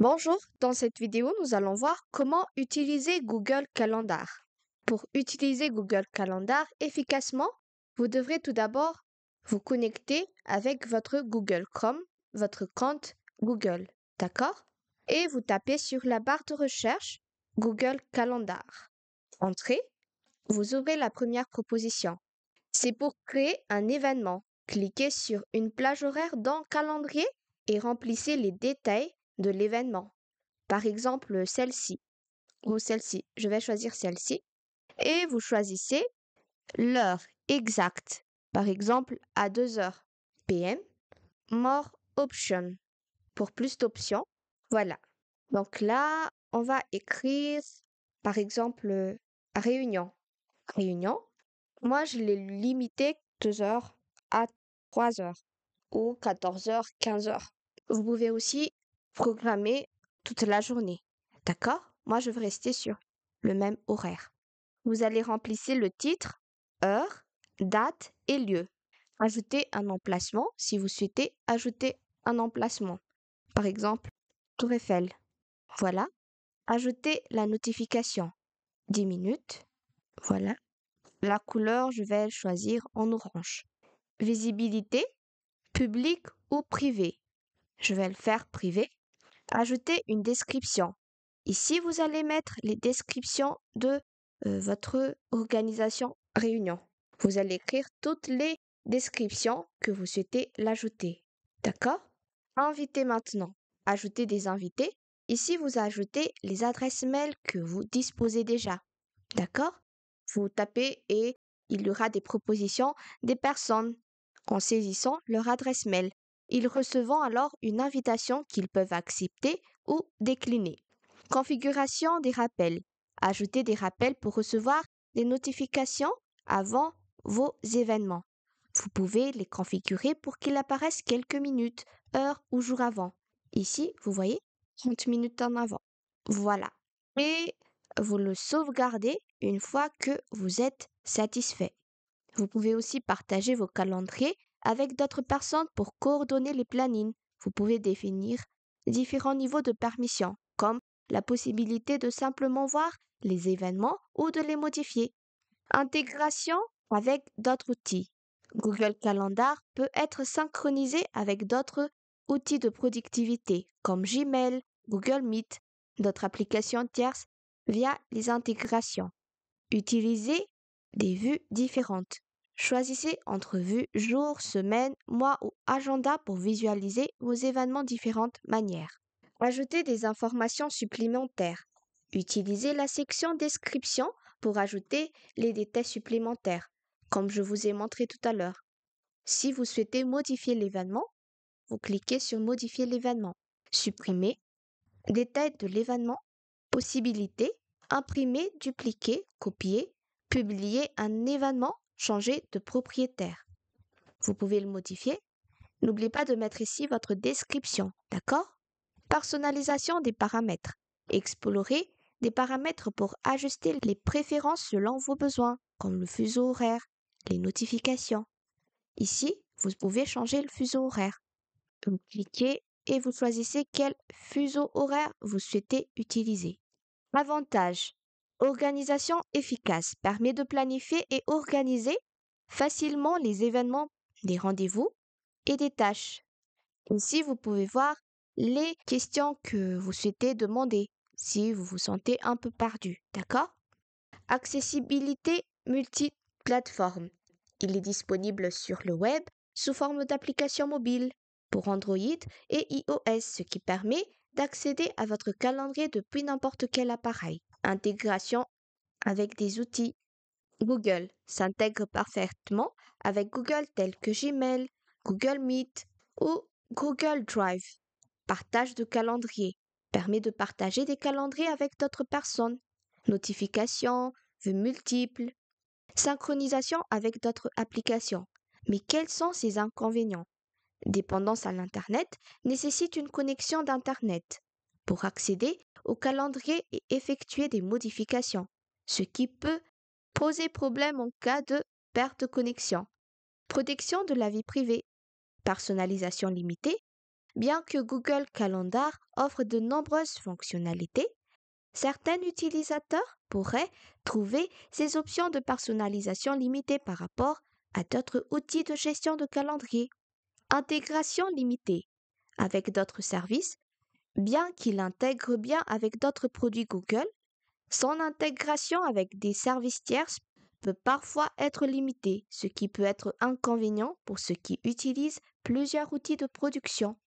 Bonjour, dans cette vidéo, nous allons voir comment utiliser Google Calendar. Pour utiliser Google Calendar efficacement, vous devrez tout d'abord vous connecter avec votre Google Chrome, votre compte Google, d'accord Et vous tapez sur la barre de recherche Google Calendar. Entrez, vous ouvrez la première proposition. C'est pour créer un événement. Cliquez sur une plage horaire dans Calendrier et remplissez les détails de l'événement. Par exemple, celle-ci ou celle-ci. Je vais choisir celle-ci. Et vous choisissez l'heure exacte. Par exemple, à 2h PM. More option. Pour plus d'options. Voilà. Donc là, on va écrire, par exemple, réunion. Réunion. Moi, je l'ai limité 2h à 3h ou 14h, 15h. Vous pouvez aussi programmer toute la journée. D'accord Moi, je veux rester sur le même horaire. Vous allez remplir le titre, heure, date et lieu. Ajouter un emplacement si vous souhaitez ajouter un emplacement. Par exemple, Tour Eiffel. Voilà. Ajoutez la notification. 10 minutes. Voilà. La couleur, je vais choisir en orange. Visibilité, public ou privé. Je vais le faire privé. Ajoutez une description. Ici, vous allez mettre les descriptions de euh, votre organisation réunion. Vous allez écrire toutes les descriptions que vous souhaitez l'ajouter. D'accord Invitez maintenant. Ajoutez des invités. Ici, vous ajoutez les adresses mail que vous disposez déjà. D'accord Vous tapez et il y aura des propositions des personnes en saisissant leur adresse mail. Ils recevront alors une invitation qu'ils peuvent accepter ou décliner. Configuration des rappels. Ajoutez des rappels pour recevoir des notifications avant vos événements. Vous pouvez les configurer pour qu'ils apparaissent quelques minutes, heures ou jours avant. Ici, vous voyez, 30 minutes en avant. Voilà. Et vous le sauvegardez une fois que vous êtes satisfait. Vous pouvez aussi partager vos calendriers avec d'autres personnes pour coordonner les plannings. Vous pouvez définir différents niveaux de permission, comme la possibilité de simplement voir les événements ou de les modifier. Intégration avec d'autres outils. Google Calendar peut être synchronisé avec d'autres outils de productivité comme Gmail, Google Meet, d'autres applications tierces via les intégrations. Utiliser des vues différentes. Choisissez entre Jour »,« Semaine »,« mois ou agenda pour visualiser vos événements différentes manières. Ajoutez des informations supplémentaires. Utilisez la section description pour ajouter les détails supplémentaires, comme je vous ai montré tout à l'heure. Si vous souhaitez modifier l'événement, vous cliquez sur Modifier l'événement, supprimer, détails de l'événement, possibilités, imprimer, dupliquer, copier, publier un événement changer de propriétaire. Vous pouvez le modifier. N'oubliez pas de mettre ici votre description, d'accord Personnalisation des paramètres. Explorez des paramètres pour ajuster les préférences selon vos besoins, comme le fuseau horaire, les notifications. Ici, vous pouvez changer le fuseau horaire. Vous cliquez et vous choisissez quel fuseau horaire vous souhaitez utiliser. Avantage organisation efficace permet de planifier et organiser facilement les événements, les rendez-vous et des tâches. Ainsi, vous pouvez voir les questions que vous souhaitez demander si vous vous sentez un peu perdu, d'accord Accessibilité multiplateforme. Il est disponible sur le web sous forme d'application mobile pour Android et iOS, ce qui permet d'accéder à votre calendrier depuis n'importe quel appareil intégration avec des outils. Google s'intègre parfaitement avec Google tels que Gmail, Google Meet ou Google Drive. Partage de calendrier permet de partager des calendriers avec d'autres personnes. Notifications, vues multiples, synchronisation avec d'autres applications. Mais quels sont ses inconvénients Dépendance à l'Internet nécessite une connexion d'Internet. Pour accéder au calendrier et effectuer des modifications, ce qui peut poser problème en cas de perte de connexion. Protection de la vie privée. Personnalisation limitée. Bien que Google Calendar offre de nombreuses fonctionnalités, certains utilisateurs pourraient trouver ces options de personnalisation limitées par rapport à d'autres outils de gestion de calendrier. Intégration limitée. Avec d'autres services, bien qu'il intègre bien avec d'autres produits Google, son intégration avec des services tiers peut parfois être limitée, ce qui peut être inconvénient pour ceux qui utilisent plusieurs outils de production.